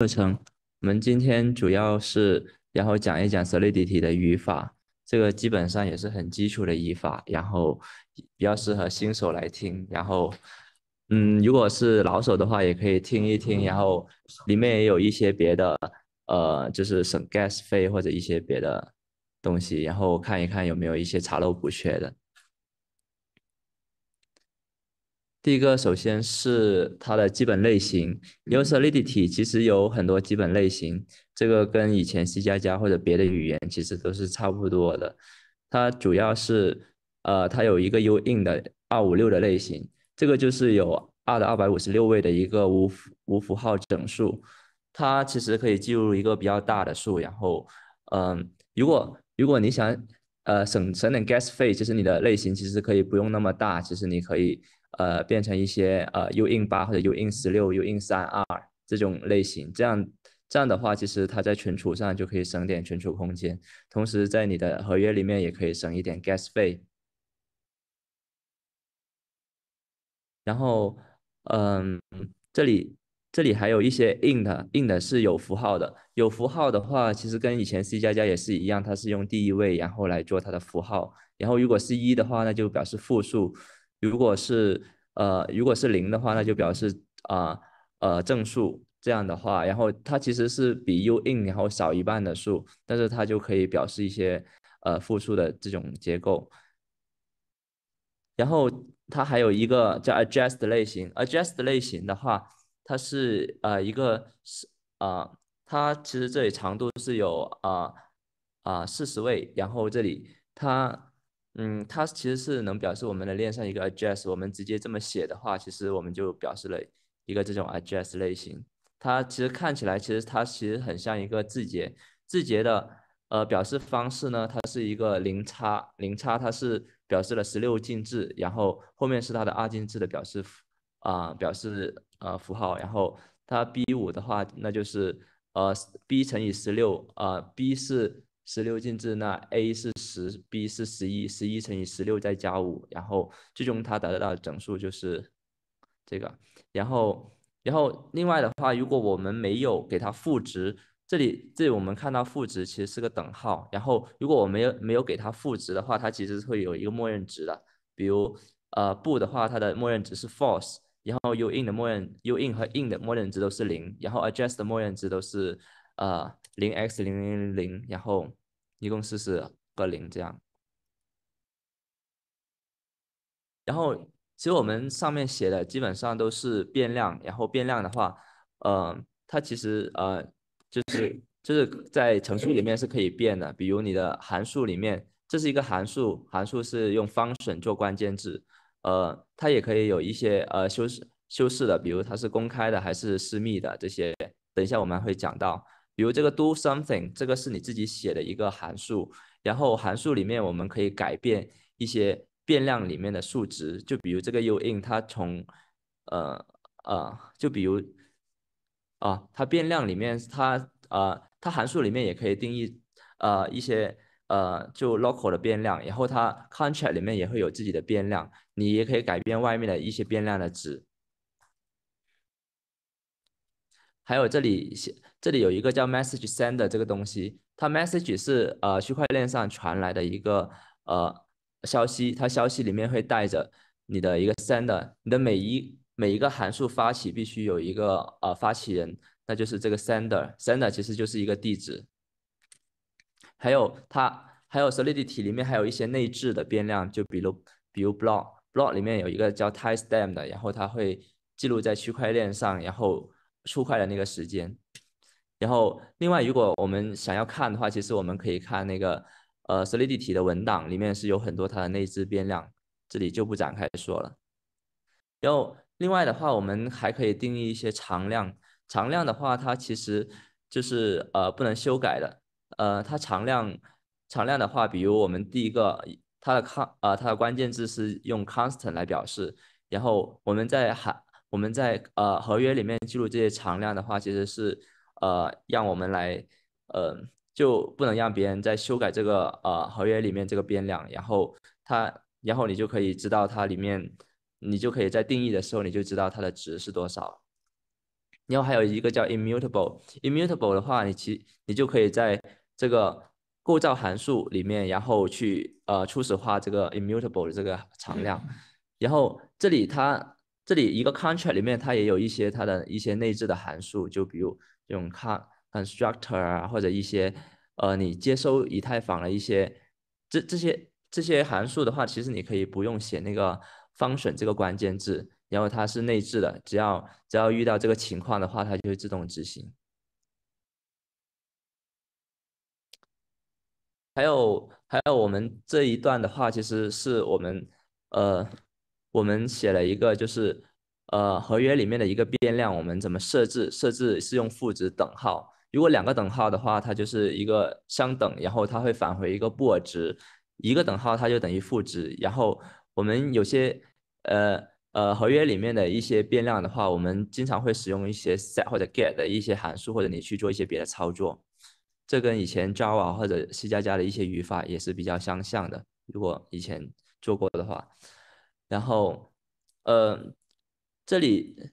课程，我们今天主要是然后讲一讲 solidity 的语法，这个基本上也是很基础的语法，然后比较适合新手来听。然后，嗯，如果是老手的话，也可以听一听。然后，里面也有一些别的，呃，就是省 gas 费或者一些别的东西。然后看一看有没有一些查漏补缺的。第一个，首先是它的基本类型 u s o l d i t y 其实有很多基本类型，这个跟以前 C 加加或者别的语言其实都是差不多的。它主要是，呃，它有一个 Uin 的二五六的类型，这个就是有二的二百五十六位的一个无无符号整数，它其实可以记录一个比较大的数。然后，嗯，如果如果你想，呃，省省点 gas 费，其实你的类型其实可以不用那么大，其实你可以。呃，变成一些呃 u i n 八或者 u i n 十六 u i n 三二这种类型，这样这样的话，其实它在存储上就可以省点存储空间，同时在你的合约里面也可以省一点 gas 费。然后，嗯，这里这里还有一些 int int 是有符号的，有符号的话，其实跟以前 C 加加也是一样，它是用第一位然后来做它的符号，然后如果是一的话，那就表示负数。如果是呃，如果是零的话，那就表示啊呃正数。这样的话，然后它其实是比 U in 然后少一半的数，但是它就可以表示一些呃负数的这种结构。然后它还有一个叫 a d j u s t 类型 a d j u s t 类型的话，它是呃一个是啊，它其实这里长度是有啊啊四十位，然后这里它。嗯，它其实是能表示我们的链上一个 address，我们直接这么写的话，其实我们就表示了一个这种 address 类型。它其实看起来，其实它其实很像一个字节，字节的呃表示方式呢，它是一个零叉零叉，它是表示了十六进制，然后后面是它的二进制的表示符啊，表示呃符号，然后它 B 五的话，那就是呃 B 乘以十六啊，B 是。十六进制，那 a 是十，b 是十一，十一乘以十六再加五，然后最终它得到的整数就是这个。然后，然后另外的话，如果我们没有给它赋值，这里这里我们看到赋值其实是个等号。然后，如果我没有没有给它赋值的话，它其实是会有一个默认值的。比如，呃，不的话，它的默认值是 false。然后，u in 的默认，u in 和 in 的默认值都是零。然后，address 的默认值都是呃零 x 零零零零。然后一共四十个零这样，然后其实我们上面写的基本上都是变量，然后变量的话，呃，它其实呃就是就是在程序里面是可以变的，比如你的函数里面，这是一个函数，函数是用 function 做关键字，呃，它也可以有一些呃修饰修饰的，比如它是公开的还是私密的这些，等一下我们会讲到。比如这个 do something，这个是你自己写的一个函数，然后函数里面我们可以改变一些变量里面的数值，就比如这个 u in，它从，呃呃，就比如，啊，它变量里面它呃它函数里面也可以定义呃一些呃就 local 的变量，然后它 contract 里面也会有自己的变量，你也可以改变外面的一些变量的值。还有这里，这里有一个叫 message sender 这个东西，它 message 是呃区块链上传来的一个呃消息，它消息里面会带着你的一个 send，你的每一每一个函数发起必须有一个呃发起人，那就是这个 sender，sender 其实就是一个地址。还有它，还有 solidity 里面还有一些内置的变量，就比如比如 block，block 里面有一个叫 timestamp 的，然后它会记录在区块链上，然后。出快的那个时间，然后另外如果我们想要看的话，其实我们可以看那个呃 solidity 的文档里面是有很多它的内置变量，这里就不展开说了。然后另外的话，我们还可以定义一些常量，常量的话它其实就是呃不能修改的。呃，它常量常量的话，比如我们第一个它的康啊它的关键字是用 constant 来表示，然后我们在还。我们在呃合约里面记录这些常量的话，其实是呃让我们来呃就不能让别人在修改这个呃合约里面这个变量，然后它然后你就可以知道它里面你就可以在定义的时候你就知道它的值是多少。然后还有一个叫 immutable，immutable 的话，你其你就可以在这个构造函数里面，然后去呃初始化这个 immutable 的这个常量。然后这里它。这里一个 contract 里面，它也有一些它的一些内置的函数，就比如这种 con constructor 啊，或者一些呃，你接收以太坊的一些这这些这些函数的话，其实你可以不用写那个 function 这个关键字，然后它是内置的，只要只要遇到这个情况的话，它就会自动执行。还有还有我们这一段的话，其实是我们呃。我们写了一个，就是呃，合约里面的一个变量，我们怎么设置？设置是用赋值等号。如果两个等号的话，它就是一个相等，然后它会返回一个布尔值。一个等号，它就等于赋值。然后我们有些呃呃，合约里面的一些变量的话，我们经常会使用一些 set 或者 get 的一些函数，或者你去做一些别的操作。这跟以前 Java 或者 C 加加的一些语法也是比较相像的。如果以前做过的话。然后，呃，这里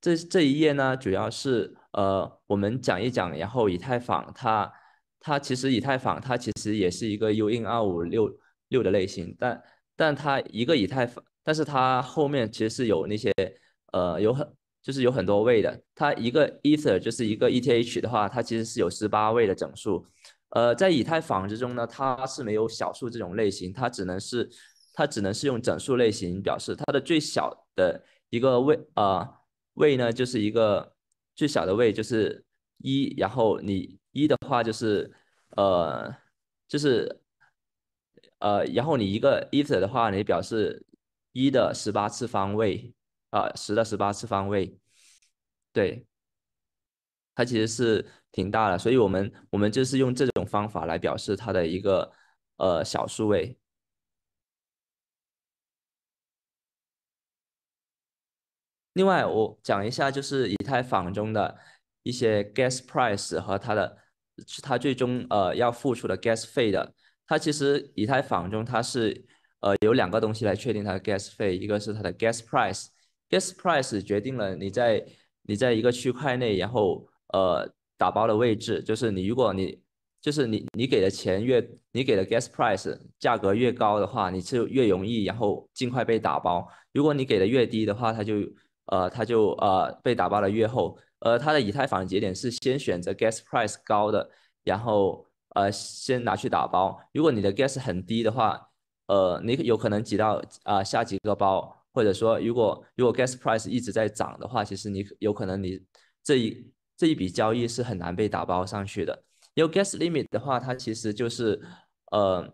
这这一页呢，主要是呃，我们讲一讲。然后以太坊它它其实以太坊它其实也是一个 u in 二五六六的类型，但但它一个以太坊，但是它后面其实是有那些呃有很就是有很多位的。它一个 ether 就是一个 ETH 的话，它其实是有十八位的整数。呃，在以太坊之中呢，它是没有小数这种类型，它只能是。它只能是用整数类型表示，它的最小的一个位啊位呢就是一个最小的位就是一，然后你一的话就是呃就是呃，然后你一个 e a e r 的话，你表示一的十八次方位啊十的十八次方位，对，它其实是挺大的，所以我们我们就是用这种方法来表示它的一个呃小数位。另外，我讲一下，就是以太坊中的一些 gas price 和它的，它最终呃要付出的 gas 费的。它其实以太坊中它是呃有两个东西来确定它的 gas 费，一个是它的 gas price。gas price 决定了你在你在一个区块内，然后呃打包的位置，就是你如果你就是你你给的钱越你给的 gas price 价格越高的话，你就越容易然后尽快被打包。如果你给的越低的话，它就呃，它就呃被打包的越厚。呃，它的以太坊节点是先选择 gas price 高的，然后呃先拿去打包。如果你的 gas 很低的话，呃，你有可能挤到啊下几个包，或者说如果如果 gas price 一直在涨的话，其实你有可能你这一这一笔交易是很难被打包上去的。因为 gas limit 的话，它其实就是呃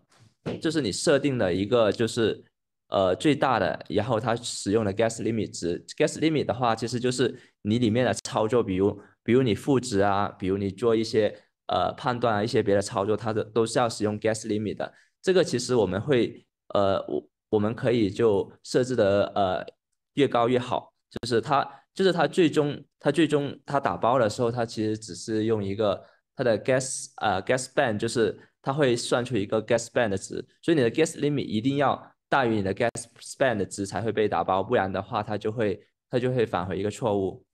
就是你设定的一个就是。呃，最大的，然后它使用的 gas limit 值，gas limit 的话，其实就是你里面的操作，比如比如你赋值啊，比如你做一些呃判断啊，一些别的操作，它的都是要使用 gas limit 的。这个其实我们会呃，我我们可以就设置的呃越高越好，就是它就是它最终它最终它打包的时候，它其实只是用一个它的 gas 呃 gas band，就是它会算出一个 gas band 的值，所以你的 gas limit 一定要。大于你的 gas spend 的值才会被打包，不然的话它就会它就会返回一个错误。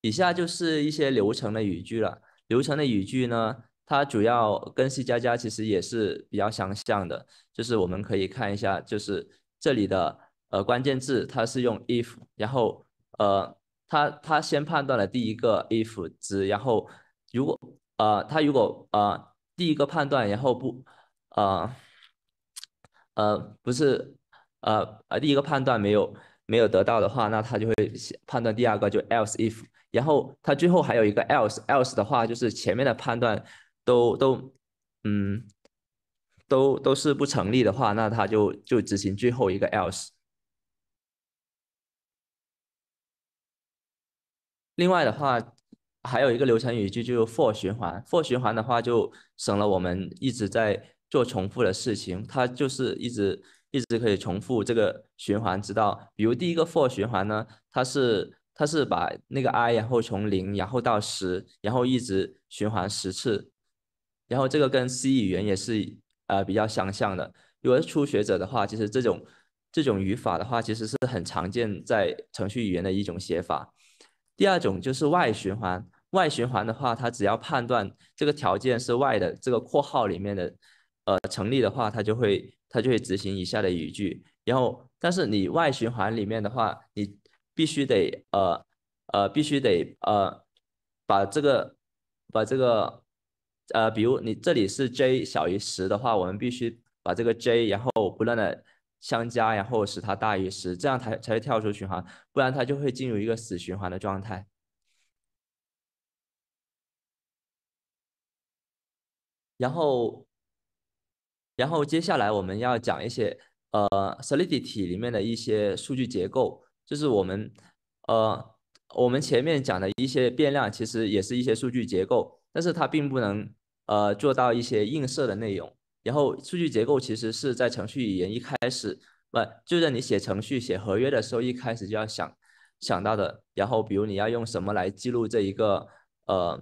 以下就是一些流程的语句了，流程的语句呢，它主要跟 C 加加其实也是比较相像的，就是我们可以看一下，就是这里的呃关键字它是用 if，然后呃它它先判断了第一个 if 值，然后如果呃它如果呃第一个判断，然后不，呃，呃，不是，呃，呃，第一个判断没有没有得到的话，那它就会判断第二个就 else if，然后它最后还有一个 else else 的话，就是前面的判断都都，嗯，都都是不成立的话，那它就就执行最后一个 else。另外的话。还有一个流程语句就是 for 循环，for 循环的话就省了我们一直在做重复的事情，它就是一直一直可以重复这个循环，直到比如第一个 for 循环呢，它是它是把那个 i 然后从零然后到十，然后一直循环十次，然后这个跟 C 语言也是呃比较相像的。如果是初学者的话，其实这种这种语法的话，其实是很常见在程序语言的一种写法。第二种就是外循环。外循环的话，它只要判断这个条件是外的，这个括号里面的，呃成立的话，它就会它就会执行以下的语句。然后，但是你外循环里面的话，你必须得呃呃必须得呃把这个把这个呃比如你这里是 j 小于十的话，我们必须把这个 j 然后不断的相加，然后使它大于十，这样才才会跳出循环，不然它就会进入一个死循环的状态。然后，然后接下来我们要讲一些呃，Solidity 里面的一些数据结构，就是我们呃，我们前面讲的一些变量，其实也是一些数据结构，但是它并不能呃做到一些映射的内容。然后数据结构其实是在程序语言一开始，不就在你写程序、写合约的时候一开始就要想想到的。然后比如你要用什么来记录这一个呃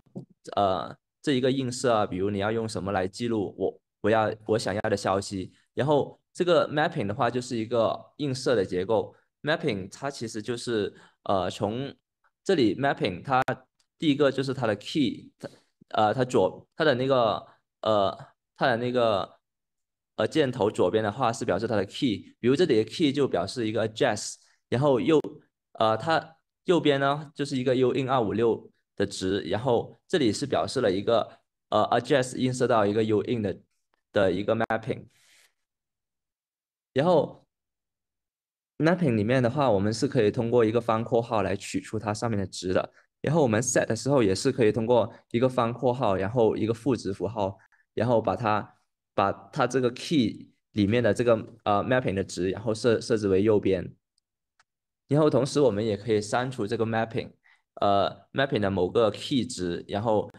呃。这一个映射啊，比如你要用什么来记录我我要我想要的消息，然后这个 mapping 的话就是一个映射的结构。mapping 它其实就是呃从这里 mapping 它第一个就是它的 key，它呃它左它的那个呃它的那个呃箭头左边的话是表示它的 key，比如这里的 key 就表示一个 address，然后右呃它右边呢就是一个 uin 二五六。的值，然后这里是表示了一个呃 address 映射到一个 u in 的的一个 mapping，然后 mapping 里面的话，我们是可以通过一个方括号来取出它上面的值的，然后我们 set 的时候也是可以通过一个方括号，然后一个赋值符号，然后把它把它这个 key 里面的这个呃 mapping 的值，然后设设置为右边，然后同时我们也可以删除这个 mapping。呃，mapping 的某个 key 值，然后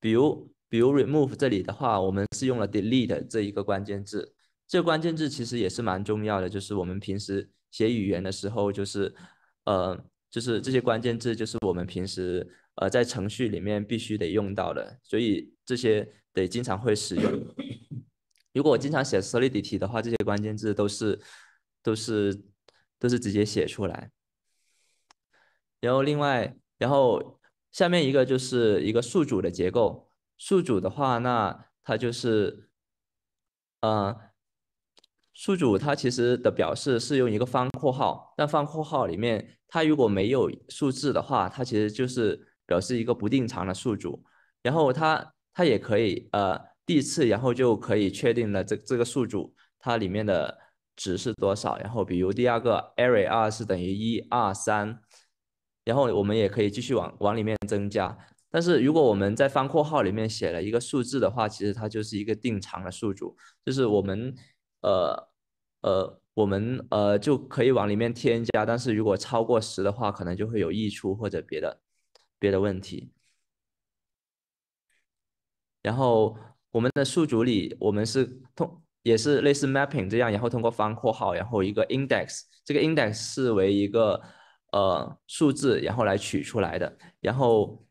比如比如 remove 这里的话，我们是用了 delete 这一个关键字。这关键字其实也是蛮重要的，就是我们平时写语言的时候，就是呃就是这些关键字，就是我们平时呃在程序里面必须得用到的，所以这些得经常会使用。如果我经常写 solidity 的话，这些关键字都是都是都是直接写出来。然后另外。然后下面一个就是一个数组的结构，数组的话，那它就是，呃，数组它其实的表示是用一个方括号，但方括号里面它如果没有数字的话，它其实就是表示一个不定长的数组。然后它它也可以，呃，第一次然后就可以确定了这这个数组它里面的值是多少。然后比如第二个 array 二是等于一二三。然后我们也可以继续往往里面增加，但是如果我们在方括号里面写了一个数字的话，其实它就是一个定长的数组，就是我们呃呃我们呃就可以往里面添加，但是如果超过十的话，可能就会有溢出或者别的别的问题。然后我们的数组里，我们是通也是类似 mapping 这样，然后通过方括号，然后一个 index，这个 index 是为一个。呃，数字然后来取出来的，然后，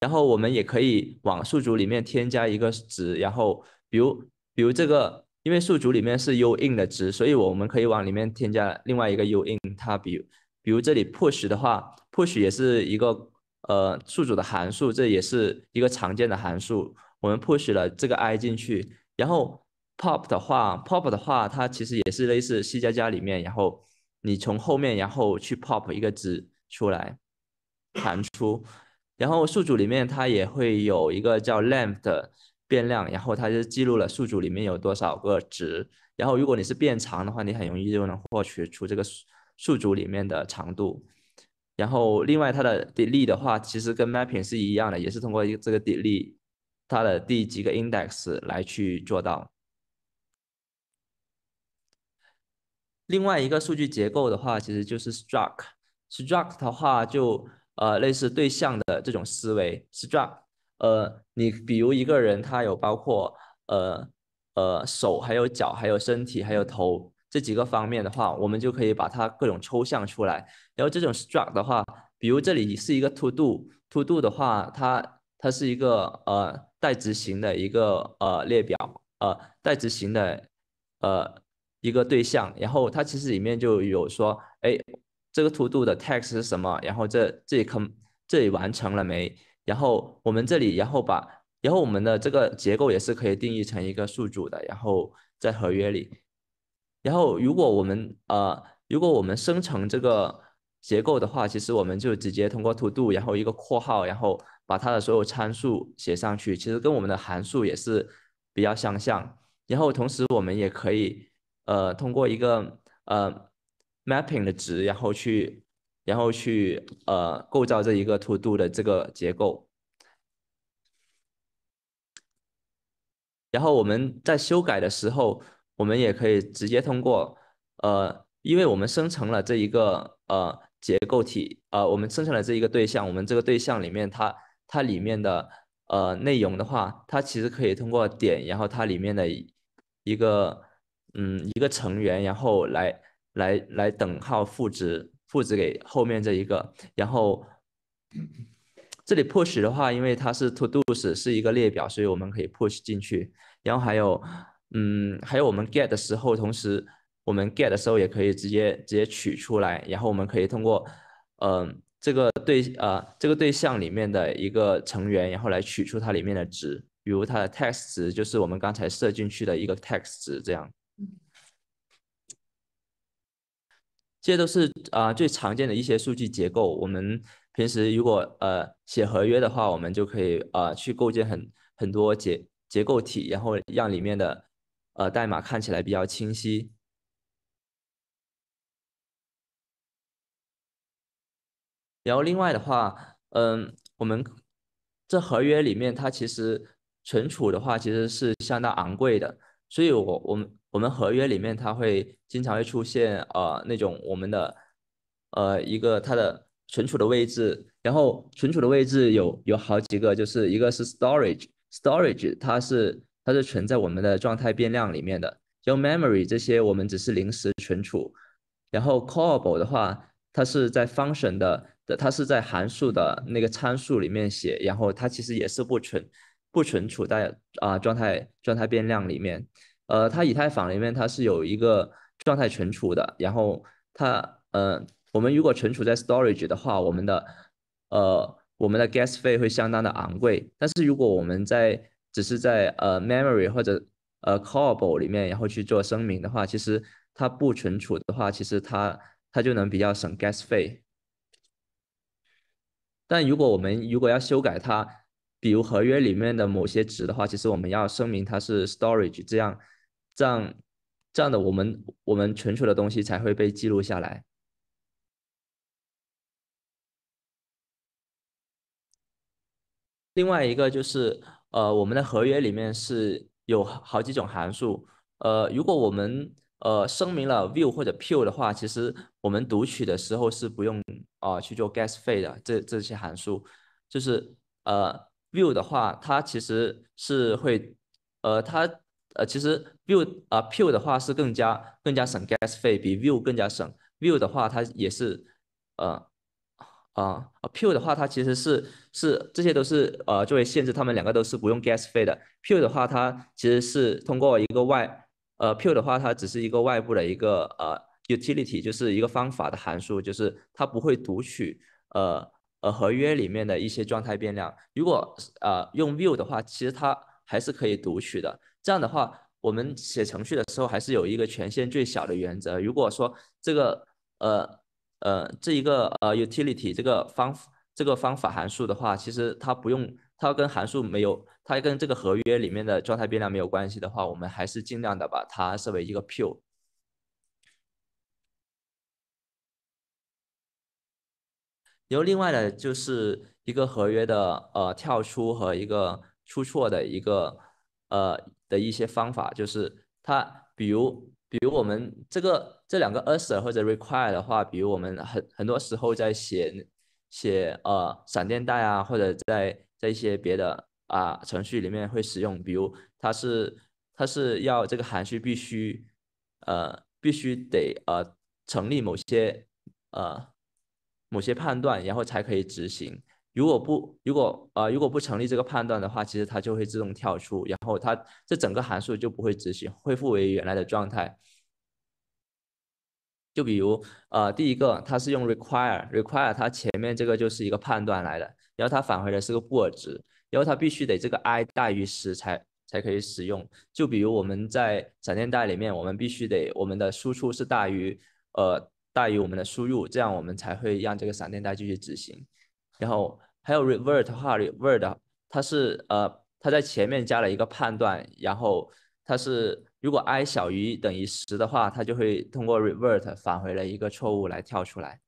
然后我们也可以往数组里面添加一个值，然后，比如，比如这个，因为数组里面是 u in 的值，所以我们可以往里面添加另外一个 u in。它比，比如这里 push 的话，push 也是一个呃数组的函数，这也是一个常见的函数。我们 push 了这个 i 进去，然后 pop 的话，pop 的话，它其实也是类似 C 加加里面，然后。你从后面然后去 pop 一个值出来，弹出，然后数组里面它也会有一个叫 length 变量，然后它就记录了数组里面有多少个值，然后如果你是变长的话，你很容易就能获取出这个数组里面的长度，然后另外它的 delete 的话，其实跟 mapping 是一样的，也是通过一个这个 delete 它的第几个 index 来去做到。另外一个数据结构的话，其实就是 struct。struct 的话就呃类似对象的这种思维。struct，呃，你比如一个人，他有包括呃呃手，还有脚，还有身体，还有头这几个方面的话，我们就可以把它各种抽象出来。然后这种 struct 的话，比如这里是一个 to do，to do 的话，它它是一个呃待执行的一个呃列表，呃待执行的呃。一个对象，然后它其实里面就有说，哎，这个 todo 的 text 是什么？然后这这里坑这里完成了没？然后我们这里，然后把，然后我们的这个结构也是可以定义成一个数组的。然后在合约里，然后如果我们呃如果我们生成这个结构的话，其实我们就直接通过 todo，然后一个括号，然后把它的所有参数写上去，其实跟我们的函数也是比较相像。然后同时我们也可以。呃，通过一个呃 mapping 的值，然后去，然后去呃构造这一个 to do 的这个结构。然后我们在修改的时候，我们也可以直接通过呃，因为我们生成了这一个呃结构体，呃，我们生成了这一个对象，我们这个对象里面它它里面的呃内容的话，它其实可以通过点，然后它里面的一个。嗯，一个成员，然后来来来等号赋值，赋值给后面这一个。然后这里 push 的话，因为它是 to do 是是一个列表，所以我们可以 push 进去。然后还有，嗯，还有我们 get 的时候，同时我们 get 的时候也可以直接直接取出来。然后我们可以通过，嗯，这个对呃这个对象里面的一个成员，然后来取出它里面的值，比如它的 text 值就是我们刚才设进去的一个 text 值这样。这些都是啊最常见的一些数据结构。我们平时如果呃写合约的话，我们就可以啊去构建很很多结结构体，然后让里面的呃代码看起来比较清晰。然后另外的话，嗯，我们这合约里面它其实存储的话其实是相当昂贵的，所以我我们。我们合约里面，它会经常会出现，呃，那种我们的，呃，一个它的存储的位置，然后存储的位置有有好几个，就是一个是 storage，storage，它是它是存在我们的状态变量里面的，就 memory 这些我们只是临时存储，然后 callable 的话，它是在 function 的，它是在函数的那个参数里面写，然后它其实也是不存不存储在啊状态状态变量里面。呃，它以太坊里面它是有一个状态存储的，然后它呃，我们如果存储在 storage 的话，我们的呃我们的 gas 费会相当的昂贵。但是如果我们在只是在呃 memory 或者呃 c l o b a l 里面然后去做声明的话，其实它不存储的话，其实它它就能比较省 gas 费。但如果我们如果要修改它，比如合约里面的某些值的话，其实我们要声明它是 storage 这样。这样，这样的我们我们存储的东西才会被记录下来。另外一个就是，呃，我们的合约里面是有好几种函数，呃，如果我们呃声明了 view 或者 pure 的话，其实我们读取的时候是不用啊去做 gas 费的。这这些函数，就是呃 view 的话，它其实是会呃它。呃，其实 view 啊，pure 的话是更加更加省 gas 费，比 view 更加省。view 的话，它也是，呃，啊啊，pure 的话，它其实是是，这些都是呃作为限制，它们两个都是不用 gas 费的。pure 的话，它其实是通过一个外，呃，pure 的话，它只是一个外部的一个呃 utility，就是一个方法的函数，就是它不会读取呃呃合约里面的一些状态变量。如果呃用 view 的话，其实它。还是可以读取的。这样的话，我们写程序的时候还是有一个权限最小的原则。如果说这个呃呃这一个呃 utility 这个方这个方法函数的话，其实它不用它跟函数没有它跟这个合约里面的状态变量没有关系的话，我们还是尽量的把它设为一个 pure。然后另外的就是一个合约的呃跳出和一个。出错的一个呃的一些方法，就是它，比如比如我们这个这两个 assert 或者 require 的话，比如我们很很多时候在写写呃闪电带啊，或者在在一些别的啊程序里面会使用，比如它是它是要这个函数必须呃必须得呃成立某些呃某些判断，然后才可以执行。如果不，如果呃，如果不成立这个判断的话，其实它就会自动跳出，然后它这整个函数就不会执行，恢复为原来的状态。就比如呃，第一个它是用 require require，它前面这个就是一个判断来的，然后它返回的是个布尔值，然后它必须得这个 i 大于十才才可以使用。就比如我们在闪电带里面，我们必须得我们的输出是大于呃大于我们的输入，这样我们才会让这个闪电带继续执行，然后。还有 revert 的话，revert 它是呃，它在前面加了一个判断，然后它是如果 i 小于等于十的话，它就会通过 revert 返回了一个错误来跳出来。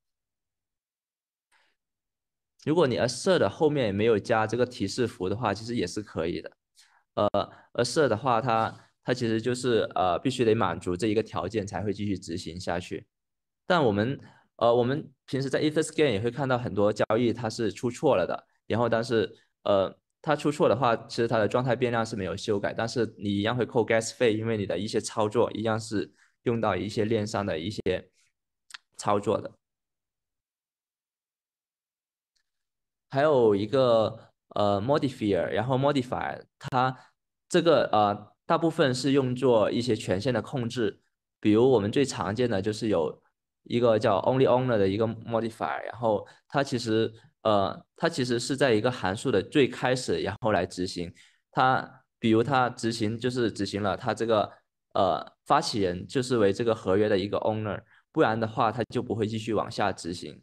如果你 assert 后面也没有加这个提示符的话，其实也是可以的。呃，assert 的话，它它其实就是呃，必须得满足这一个条件才会继续执行下去。但我们呃，我们平时在 etherscan 也会看到很多交易，它是出错了的。然后，但是呃，它出错的话，其实它的状态变量是没有修改，但是你一样会扣 gas 费，因为你的一些操作一样是用到一些链上的一些操作的。还有一个呃 modifier，然后 modify，它这个呃大部分是用作一些权限的控制，比如我们最常见的就是有。一个叫 only owner 的一个 modifier，然后它其实呃，它其实是在一个函数的最开始，然后来执行它。比如它执行就是执行了它这个呃发起人就是为这个合约的一个 owner，不然的话它就不会继续往下执行。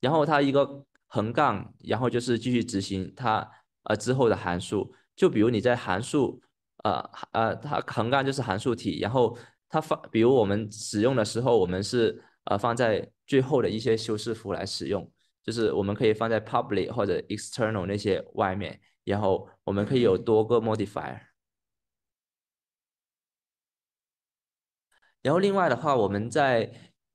然后它一个横杠，然后就是继续执行它呃之后的函数。就比如你在函数呃呃，它横杠就是函数体，然后。它放，比如我们使用的时候，我们是呃放在最后的一些修饰符来使用，就是我们可以放在 public 或者 external 那些外面，然后我们可以有多个 modifier。然后另外的话，我们在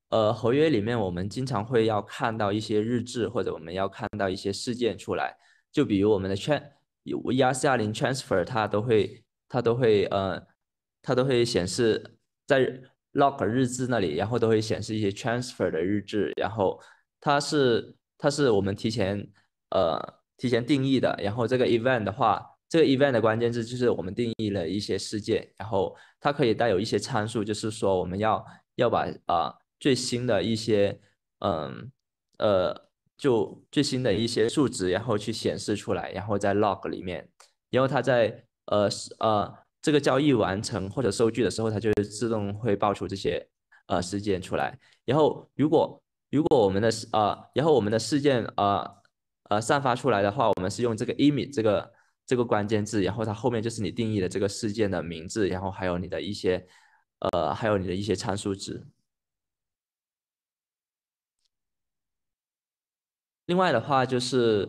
呃合约里面，我们经常会要看到一些日志，或者我们要看到一些事件出来，就比如我们的 tran 有 ERC20 transfer，它都会它都会呃它都会显示。在 log 日志那里，然后都会显示一些 transfer 的日志。然后它是它是我们提前呃提前定义的。然后这个 event 的话，这个 event 的关键字就是我们定义了一些事件。然后它可以带有一些参数，就是说我们要要把啊最新的一些嗯呃就最新的一些数值，然后去显示出来，然后在 log 里面。然后它在呃呃。这个交易完成或者收据的时候，它就自动会报出这些呃事件出来。然后，如果如果我们的呃，然后我们的事件呃呃散发出来的话，我们是用这个 emit 这个这个关键字，然后它后面就是你定义的这个事件的名字，然后还有你的一些呃，还有你的一些参数值。另外的话就是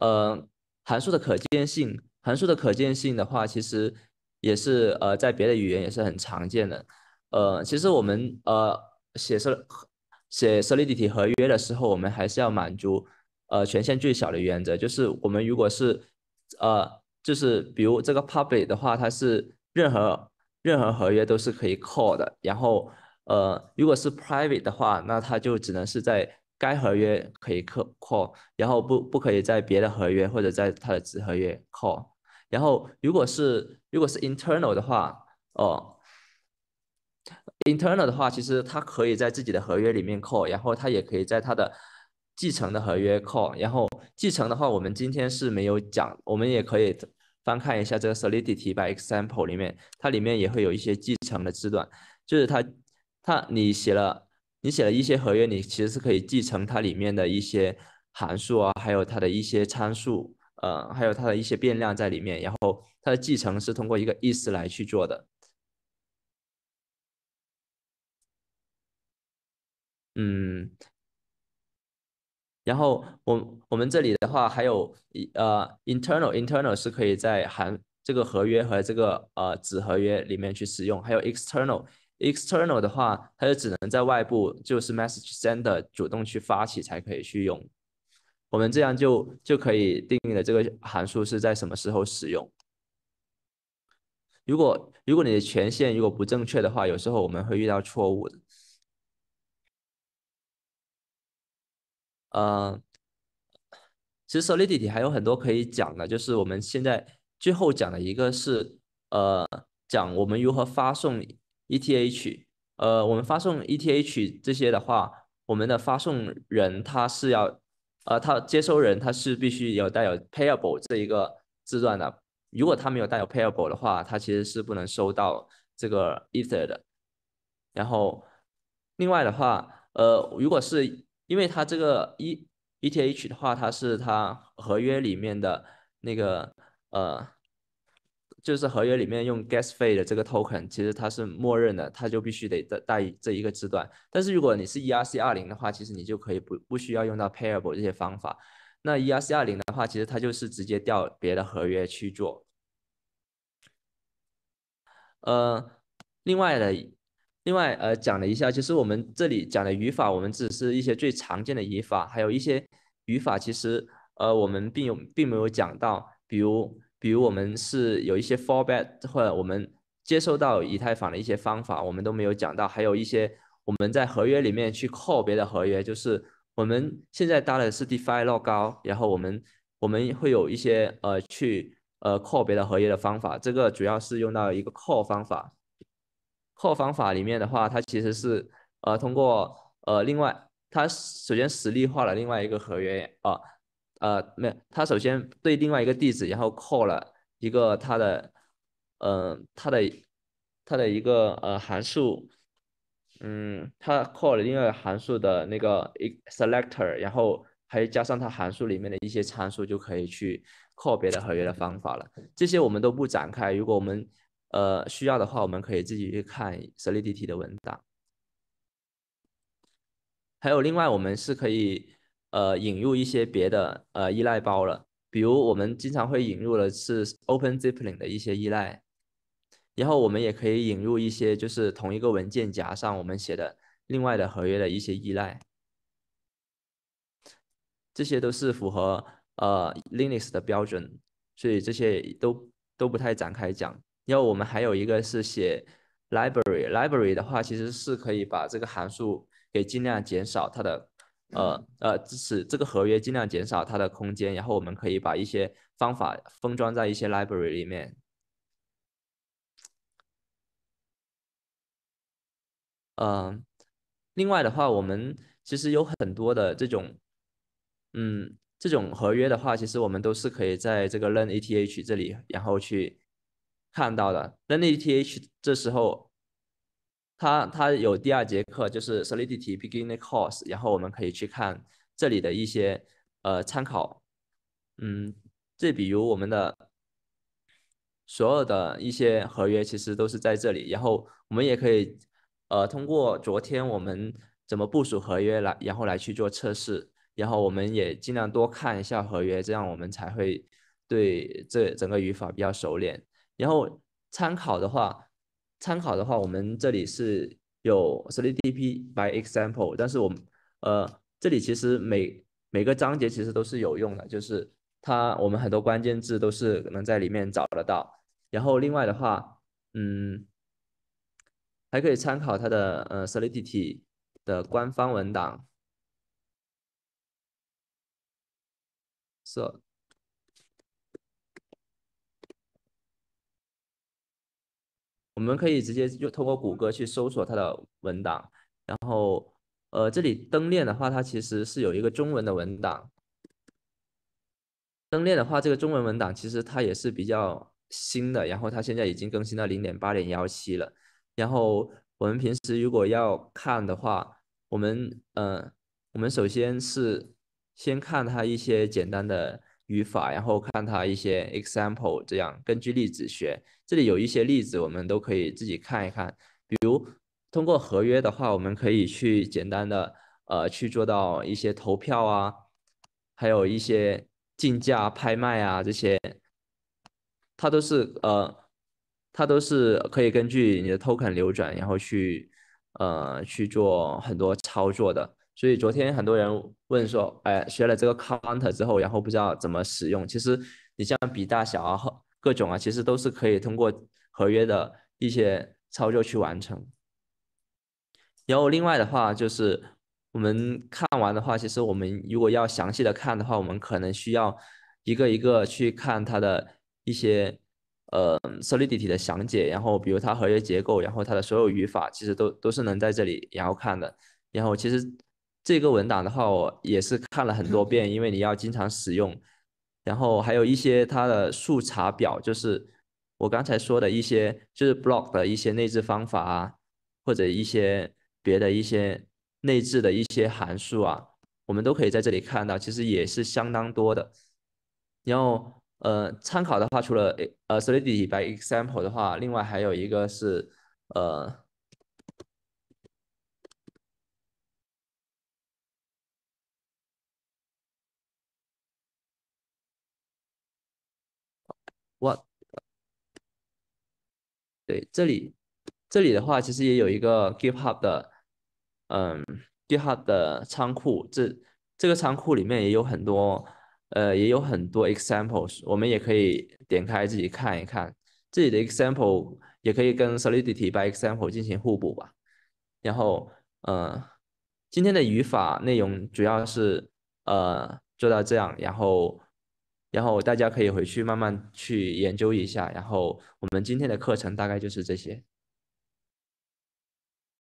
呃，函数的可见性，函数的可见性的话，其实。也是呃，在别的语言也是很常见的，呃，其实我们呃写设写 solidity 合约的时候，我们还是要满足呃权限最小的原则，就是我们如果是呃就是比如这个 public 的话，它是任何任何合约都是可以 call 的，然后呃如果是 private 的话，那它就只能是在该合约可以 call，然后不不可以在别的合约或者在它的子合约 call。然后，如果是如果是 internal 的话，哦，internal 的话，其实它可以在自己的合约里面 call，然后它也可以在它的继承的合约 call。然后继承的话，我们今天是没有讲，我们也可以翻看一下这个 solidity by example 里面，它里面也会有一些继承的字段，就是它，它你写了你写了一些合约，你其实是可以继承它里面的一些函数啊，还有它的一些参数。呃，还有它的一些变量在里面，然后它的继承是通过一个意思来去做的。嗯，然后我我们这里的话，还有呃 internal internal 是可以在含这个合约和这个呃子合约里面去使用，还有 external external 的话，它就只能在外部，就是 message sender 主动去发起才可以去用。我们这样就就可以定义了这个函数是在什么时候使用。如果如果你的权限如果不正确的话，有时候我们会遇到错误的。呃，其实 solidity 还有很多可以讲的，就是我们现在最后讲的一个是呃，讲我们如何发送 ETH。呃，我们发送 ETH 这些的话，我们的发送人他是要。呃，他接收人他是必须有带有 payable 这一个字段的，如果他没有带有 payable 的话，他其实是不能收到这个 ETH e r 的。然后，另外的话，呃，如果是因为他这个 E ETH 的话，它是他合约里面的那个呃。就是合约里面用 gas 费的这个 token，其实它是默认的，它就必须得带带这一个字段。但是如果你是 ERC 二零的话，其实你就可以不不需要用到 p a y a b l e 这些方法。那 ERC 二零的话，其实它就是直接调别的合约去做。呃，另外的，另外呃讲了一下，就是我们这里讲的语法，我们只是一些最常见的语法，还有一些语法其实呃我们并有并没有讲到，比如。比如我们是有一些 forbid 或者我们接收到以太坊的一些方法，我们都没有讲到，还有一些我们在合约里面去 call 别的合约，就是我们现在搭的是 DeFi 乐高，然后我们我们会有一些呃去呃 call 别的合约的方法，这个主要是用到一个 call 方法，call 方法里面的话，它其实是呃通过呃另外它首先实例化了另外一个合约啊。呃，没有，他首先对另外一个地址，然后 call 了一个他的，呃，他的，他的一个呃函数，嗯，他 call 了另外一个函数的那个一 selector，然后还加上他函数里面的一些参数就可以去 call 别的合约的方法了。这些我们都不展开，如果我们呃需要的话，我们可以自己去看 solidity 的文档。还有另外，我们是可以。呃，引入一些别的呃依赖包了，比如我们经常会引入的是 o p e n z i p p l i n 的一些依赖，然后我们也可以引入一些就是同一个文件夹上我们写的另外的合约的一些依赖，这些都是符合呃 Linux 的标准，所以这些都都不太展开讲。然后我们还有一个是写 library，library 的话其实是可以把这个函数给尽量减少它的。呃呃，支持这个合约尽量减少它的空间，然后我们可以把一些方法封装在一些 library 里面。嗯，另外的话，我们其实有很多的这种，嗯，这种合约的话，其实我们都是可以在这个 learn ETH 这里，然后去看到的 learn ETH 这时候。它它有第二节课，就是 Solidity Beginner Course，然后我们可以去看这里的一些呃参考，嗯，这比如我们的所有的一些合约其实都是在这里，然后我们也可以呃通过昨天我们怎么部署合约来，然后来去做测试，然后我们也尽量多看一下合约，这样我们才会对这整个语法比较熟练，然后参考的话。参考的话，我们这里是有 Solidity by Example，但是我们呃这里其实每每个章节其实都是有用的，就是它我们很多关键字都是能在里面找得到。然后另外的话，嗯，还可以参考它的呃 Solidity 的官方文档。是。我们可以直接就通过谷歌去搜索它的文档，然后，呃，这里灯链的话，它其实是有一个中文的文档。灯链的话，这个中文文档其实它也是比较新的，然后它现在已经更新到零点八点幺七了。然后我们平时如果要看的话，我们，嗯，我们首先是先看它一些简单的。语法，然后看他一些 example，这样根据例子学。这里有一些例子，我们都可以自己看一看。比如通过合约的话，我们可以去简单的呃去做到一些投票啊，还有一些竞价拍卖啊这些，它都是呃它都是可以根据你的 token 流转，然后去呃去做很多操作的。所以昨天很多人问说，哎，学了这个 counter 之后，然后不知道怎么使用。其实你像比大小啊、各种啊，其实都是可以通过合约的一些操作去完成。然后另外的话就是，我们看完的话，其实我们如果要详细的看的话，我们可能需要一个一个去看它的一些呃 solidity 的详解。然后比如它合约结构，然后它的所有语法，其实都都是能在这里然后看的。然后其实。这个文档的话，我也是看了很多遍，因为你要经常使用。然后还有一些它的速查表，就是我刚才说的一些，就是 block 的一些内置方法啊，或者一些别的一些内置的一些函数啊，我们都可以在这里看到，其实也是相当多的。然后呃，参考的话，除了呃 solidity by example 的话，另外还有一个是呃。对，这里，这里的话其实也有一个 GitHub 的，嗯，GitHub 的仓库，这这个仓库里面也有很多，呃，也有很多 examples，我们也可以点开自己看一看，这里的 example 也可以跟 Solidity by example 进行互补吧。然后，呃，今天的语法内容主要是，呃，做到这样，然后。然后大家可以回去慢慢去研究一下。然后我们今天的课程大概就是这些。